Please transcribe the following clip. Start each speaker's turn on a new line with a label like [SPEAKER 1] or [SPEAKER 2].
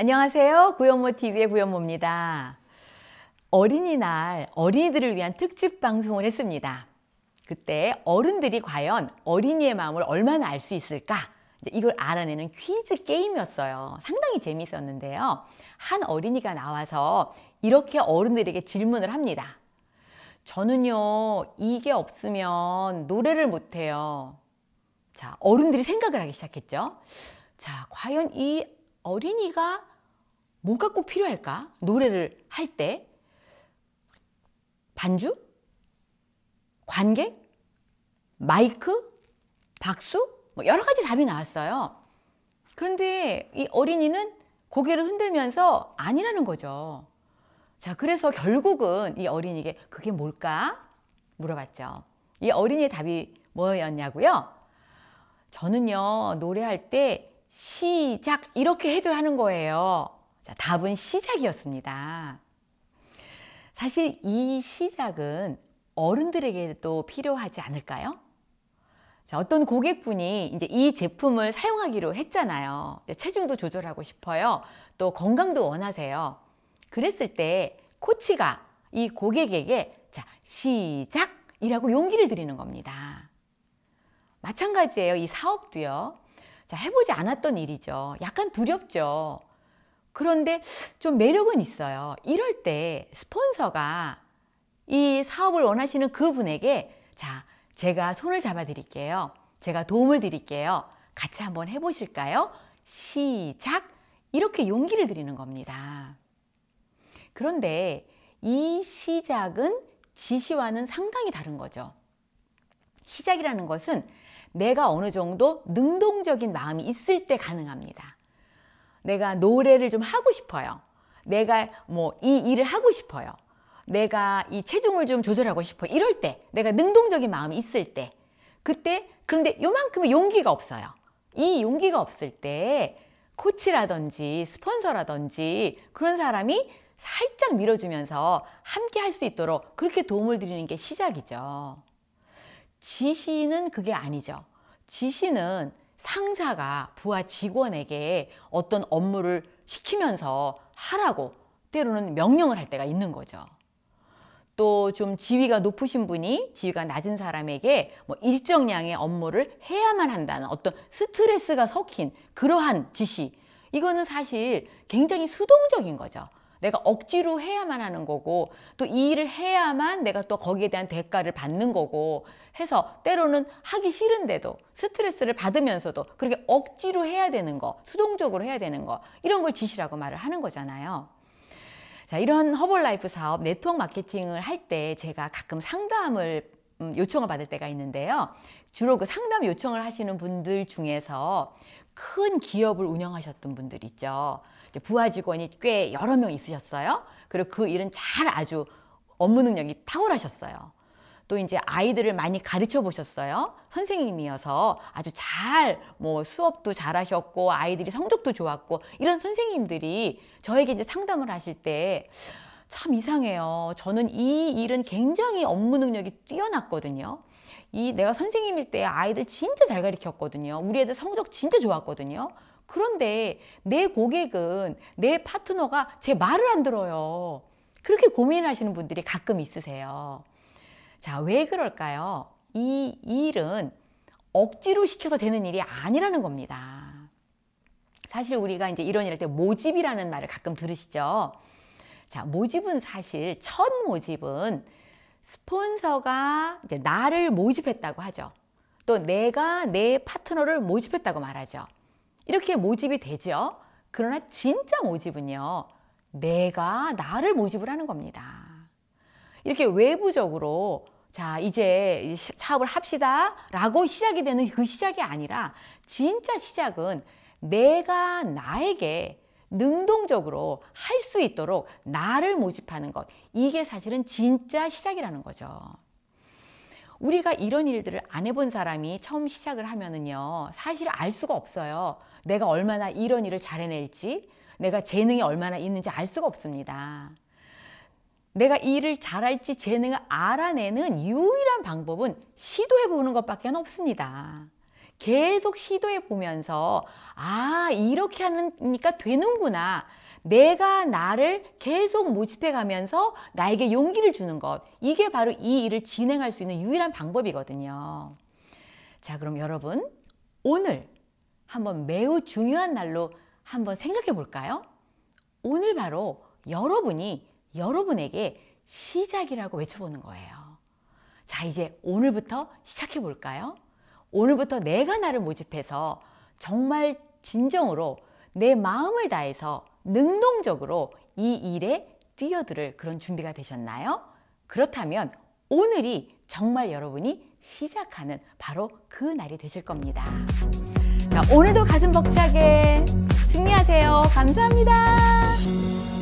[SPEAKER 1] 안녕하세요. 구연모TV의 구연모입니다. 어린이날 어린이들을 위한 특집 방송을 했습니다. 그때 어른들이 과연 어린이의 마음을 얼마나 알 수 있을까? 이걸 알아내는 퀴즈 게임이었어요. 상당히 재미있었는데요. 한 어린이가 나와서 이렇게 어른들에게 질문을 합니다. 저는요, 이게 없으면 노래를 못해요. 자, 어른들이 생각을 하기 시작했죠. 자, 과연 이 어린이가 뭐가 꼭 필요할까? 노래를 할 때 반주? 관객? 마이크? 박수? 뭐 여러 가지 답이 나왔어요. 그런데 이 어린이는 고개를 흔들면서 아니라는 거죠. 자, 그래서 결국은 이 어린이에게 그게 뭘까? 물어봤죠. 이 어린이의 답이 뭐였냐고요? 저는요, 노래할 때 시작 이렇게 해줘야 하는 거예요. 자, 답은 시작이었습니다. 사실 이 시작은 어른들에게도 필요하지 않을까요? 자, 어떤 고객분이 이제 이 제품을 사용하기로 했잖아요. 체중도 조절하고 싶어요. 또 건강도 원하세요. 그랬을 때 코치가 이 고객에게 자, 시작이라고 용기를 드리는 겁니다. 마찬가지예요. 이 사업도요. 자, 해보지 않았던 일이죠. 약간 두렵죠. 그런데 좀 매력은 있어요. 이럴 때 스폰서가 이 사업을 원하시는 그분에게 자, 제가 손을 잡아 드릴게요. 제가 도움을 드릴게요. 같이 한번 해보실까요? 시작! 이렇게 용기를 드리는 겁니다. 그런데 이 시작은 지시와는 상당히 다른 거죠. 시작이라는 것은 내가 어느 정도 능동적인 마음이 있을 때 가능합니다. 내가 노래를 좀 하고 싶어요. 내가 뭐 이 일을 하고 싶어요. 내가 이 체중을 좀 조절하고 싶어. 이럴 때 내가 능동적인 마음이 있을 때 그때 그런데 요만큼의 용기가 없어요. 이 용기가 없을 때 코치라든지 스폰서라든지 그런 사람이 살짝 밀어주면서 함께 할 수 있도록 그렇게 도움을 드리는 게 시작이죠. 지시는 그게 아니죠. 지시는 상사가 부하 직원에게 어떤 업무를 시키면서 하라고 때로는 명령을 할 때가 있는 거죠. 또 좀 지위가 높으신 분이 지위가 낮은 사람에게 뭐 일정량의 업무를 해야만 한다는 어떤 스트레스가 섞인 그러한 지시. 이거는 사실 굉장히 수동적인 거죠. 내가 억지로 해야만 하는 거고 또 이 일을 해야만 내가 또 거기에 대한 대가를 받는 거고 해서 때로는 하기 싫은데도 스트레스를 받으면서도 그렇게 억지로 해야 되는 거 수동적으로 해야 되는 거 이런 걸 지시라고 말을 하는 거잖아요. 자 이런 허벌라이프 사업 네트워크 마케팅을 할 때 제가 가끔 상담을 음, 요청을 받을 때가 있는데요. 주로 그 상담 요청을 하시는 분들 중에서 큰 기업을 운영하셨던 분들 있죠. 부하 직원이 꽤 여러 명 있으셨어요. 그리고 그 일은 잘 아주 업무 능력이 탁월하셨어요. 또 이제 아이들을 많이 가르쳐 보셨어요. 선생님이어서 아주 잘 뭐 수업도 잘하셨고 아이들이 성적도 좋았고 이런 선생님들이 저에게 이제 상담을 하실 때 참 이상해요. 저는 이 일은 굉장히 업무 능력이 뛰어났거든요. 이 내가 선생님일 때 아이들 진짜 잘 가르쳤거든요. 우리 애들 성적 진짜 좋았거든요. 그런데 내 고객은 내 파트너가 제 말을 안 들어요. 그렇게 고민하시는 분들이 가끔 있으세요. 자, 왜 그럴까요? 이 일은 억지로 시켜서 되는 일이 아니라는 겁니다. 사실 우리가 이제 이런 일 할 때 모집이라는 말을 가끔 들으시죠. 자, 모집은 사실 첫 모집은 스폰서가 이제 나를 모집했다고 하죠. 또 내가 내 파트너를 모집했다고 말하죠. 이렇게 모집이 되죠. 그러나 진짜 모집은요. 내가 나를 모집을 하는 겁니다. 이렇게 외부적으로 자 이제 사업을 합시다 라고 시작이 되는 그 시작이 아니라 진짜 시작은 내가 나에게 능동적으로 할 수 있도록 나를 모집하는 것 이게 사실은 진짜 시작이라는 거죠. 우리가 이런 일들을 안 해본 사람이 처음 시작을 하면은요 사실 알 수가 없어요. 내가 얼마나 이런 일을 잘해낼지 내가 재능이 얼마나 있는지 알 수가 없습니다. 내가 일을 잘할지 재능을 알아내는 유일한 방법은 시도해보는 것밖에 없습니다. 계속 시도해 보면서 아 이렇게 하니까 되는구나 내가 나를 계속 모집해 가면서 나에게 용기를 주는 것 이게 바로 이 일을 진행할 수 있는 유일한 방법이거든요 자 그럼 여러분 오늘 한번 매우 중요한 날로 한번 생각해 볼까요? 오늘 바로 여러분이 여러분에게 시작이라고 외쳐보는 거예요. 자, 이제 오늘부터 시작해 볼까요? 오늘부터 내가 나를 모집해서 정말 진정으로 내 마음을 다해서 능동적으로 이 일에 뛰어들을 그런 준비가 되셨나요? 그렇다면 오늘이 정말 여러분이 시작하는 바로 그 날이 되실 겁니다. 자, 오늘도 가슴 벅차게 승리하세요. 감사합니다.